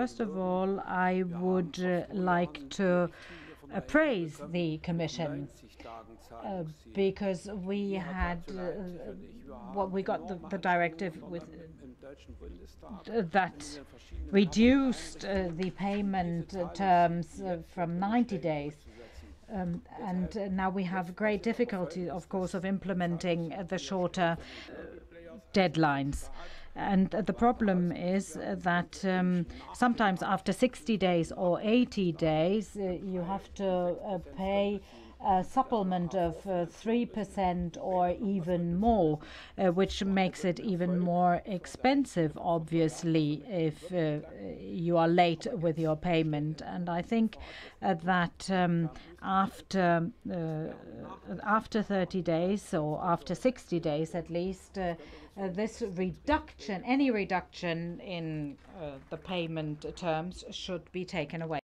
First of all, I would uh, like to uh, praise the Commission uh, because we had uh, well, we got the, the directive with uh, that reduced uh, the payment terms from 90 days. Um, and now we have great difficulty, of course, of implementing the shorter deadlines. And the problem is uh, that um, sometimes after 60 days or 80 days, uh, you have to uh, pay a supplement of 3% uh, or even more, uh, which makes it even more expensive, obviously, if uh, you are late with your payment. And I think that um, after after 30 days or after 60 days at least, uh, this reduction, any reduction in uh, the payment terms, should be taken away.